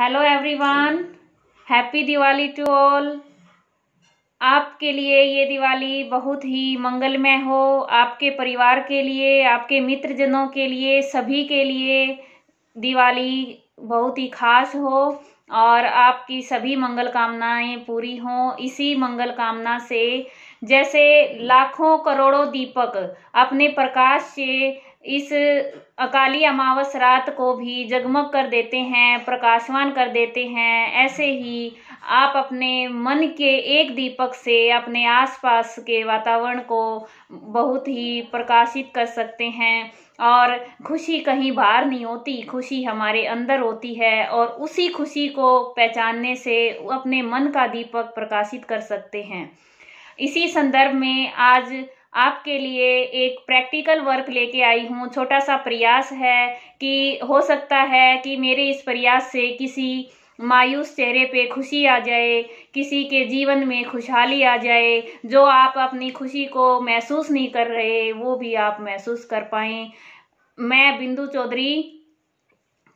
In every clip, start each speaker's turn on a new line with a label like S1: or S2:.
S1: hello everyone happy Diwali to all आपके लिए ये दिवाली बहुत ही मंगलमय हो आपके परिवार के लिए आपके मित्रजनों के लिए सभी के लिए दिवाली बहुत ही खास हो और आपकी सभी मंगल कामनाएं पूरी हों इसी मंगल कामना से जैसे लाखों करोड़ों दीपक अपने प्रकाश से इस अकाली अमावस रात को भी जगमग कर देते हैं प्रकाशवान कर देते हैं ऐसे ही आप अपने मन के एक दीपक से अपने आसपास के वातावरण को बहुत ही प्रकाशित कर सकते हैं और खुशी कहीं बाहर नहीं होती खुशी हमारे अंदर होती है और उसी खुशी को पहचानने से अपने मन का दीपक प्रकाशित कर सकते हैं इसी संदर्भ में आज आपके लिए एक प्रैक्टिकल वर्क लेके आई हूँ छोटा सा प्रयास है कि हो सकता है कि मेरे इस प्रयास से किसी मायूस चेहरे पे खुशी आ जाए किसी के जीवन में खुशहाली आ जाए जो आप अपनी खुशी को महसूस नहीं कर रहे वो भी आप महसूस कर पाए मैं Bindu Chaudhary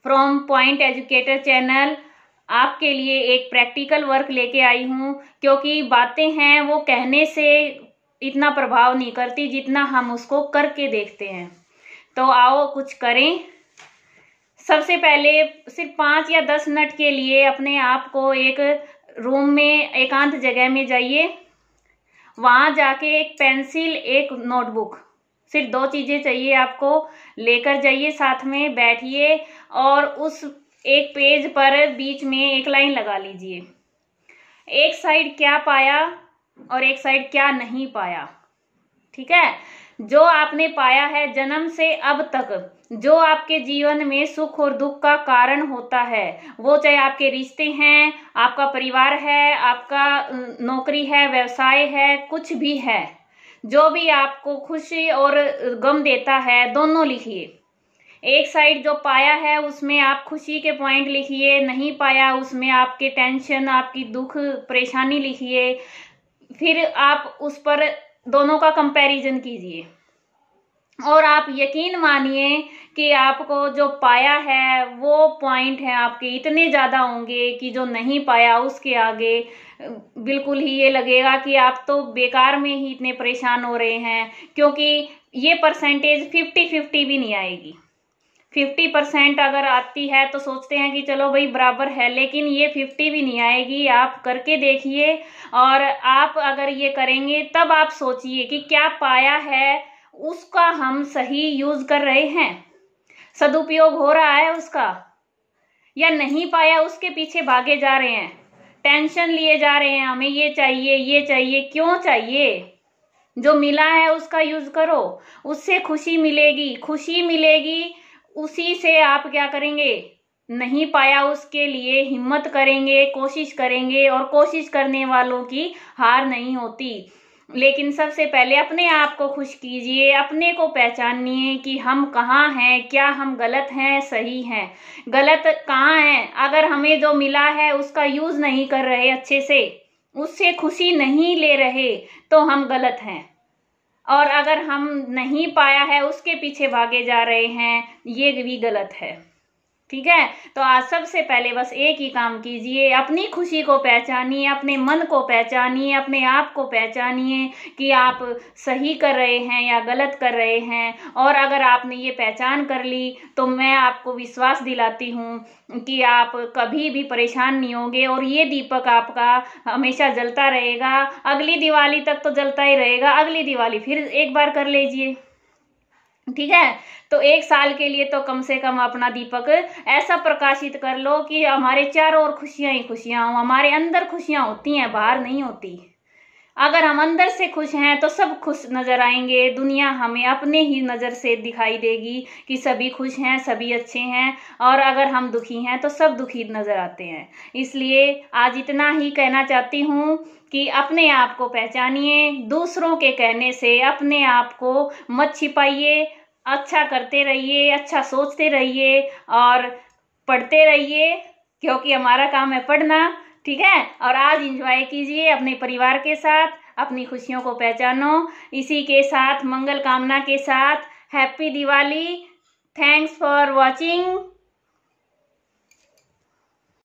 S1: from Point Educator channel आपके लिए एक प्रैक्टिकल वर्क लेके आई हूँ क्योंकि बातें हैं वो कहने से इतना प्रभाव नहीं करती जितना हम उसको करके देखते हैं तो आओ कुछ करें सबसे पहले सिर्फ पाँच या दस मिनट के लिए अपने आप को एक रूम में एकांत जगह में जाइए वहाँ जाके एक पेंसिल एक नोटबुक सिर्फ दो चीज़ें चाहिए आपको लेकर जाइए साथ में बैठिए और उस एक पेज पर बीच में एक लाइन लगा लीजिए एक साइड क्या पाया और एक साइड क्या नहीं पाया ठीक है जो आपने पाया है जन्म से अब तक जो आपके जीवन में सुख और दुख का कारण होता है वो चाहे आपके रिश्ते हैं आपका परिवार है आपका नौकरी है व्यवसाय है कुछ भी है जो भी आपको खुशी और गम देता है दोनों लिखिए एक साइड जो पाया है उसमें आप खुशी के पॉइंट लिखिए नहीं पाया उसमें आपके टेंशन आपकी दुख परेशानी लिखिए फिर आप उस पर दोनों का कंपैरिजन कीजिए और आप यकीन मानिए कि आपको जो पाया है वो पॉइंट है आपके इतने ज़्यादा होंगे कि जो नहीं पाया उसके आगे बिल्कुल ही ये लगेगा कि आप तो बेकार में ही इतने परेशान हो रहे हैं क्योंकि ये परसेंटेज फिफ्टी फिफ्टी भी नहीं आएगी फिफ्टी परसेंट अगर आती है तो सोचते हैं कि चलो भाई बराबर है लेकिन ये फिफ्टी भी नहीं आएगी आप करके देखिए और आप अगर ये करेंगे तब आप सोचिए कि क्या पाया है उसका हम सही यूज कर रहे हैं सदुपयोग हो रहा है उसका या नहीं पाया उसके पीछे भागे जा रहे हैं टेंशन लिए जा रहे हैं हमें ये चाहिए ये चाहिए क्यों चाहिए जो मिला है उसका यूज करो उससे खुशी मिलेगी खुशी मिलेगी उसी से आप क्या करेंगे नहीं पाया उसके लिए हिम्मत करेंगे कोशिश करेंगे और कोशिश करने वालों की हार नहीं होती लेकिन सबसे पहले अपने आप को खुश कीजिए अपने को पहचानिए कि हम कहाँ हैं क्या हम गलत हैं सही हैं गलत कहाँ हैं अगर हमें जो मिला है उसका यूज़ नहीं कर रहे अच्छे से उससे खुशी नहीं ले रहे तो हम गलत हैं और अगर हम नहीं पाया है उसके पीछे भागे जा रहे हैं ये भी गलत है ठीक है तो आज सबसे पहले बस एक ही काम कीजिए अपनी खुशी को पहचानिए अपने मन को पहचानिए अपने आप को पहचानिए कि आप सही कर रहे हैं या गलत कर रहे हैं और अगर आपने ये पहचान कर ली तो मैं आपको विश्वास दिलाती हूँ कि आप कभी भी परेशान नहीं होंगे और ये दीपक आपका हमेशा जलता रहेगा अगली दिवाली तक तो जलता ही रहेगा अगली दिवाली फिर एक बार कर लीजिए ठीक है तो एक साल के लिए तो कम से कम अपना दीपक ऐसा प्रकाशित कर लो कि हमारे चारों ओर खुशियां ही खुशियां हो हमारे अंदर खुशियां होती हैं बाहर नहीं होती अगर हम अंदर से खुश हैं तो सब खुश नज़र आएंगे दुनिया हमें अपने ही नज़र से दिखाई देगी कि सभी खुश हैं सभी अच्छे हैं और अगर हम दुखी हैं तो सब दुखी नज़र आते हैं इसलिए आज इतना ही कहना चाहती हूँ कि अपने आप को पहचानिए दूसरों के कहने से अपने आप को मत छिपाइए अच्छा करते रहिए अच्छा सोचते रहिए और पढ़ते रहिए क्योंकि हमारा काम है पढ़ना ठीक है और आज इंजॉय कीजिए अपने परिवार के साथ अपनी खुशियों को पहचानो इसी के साथ मंगल कामना के साथ happy Diwali thanks for watching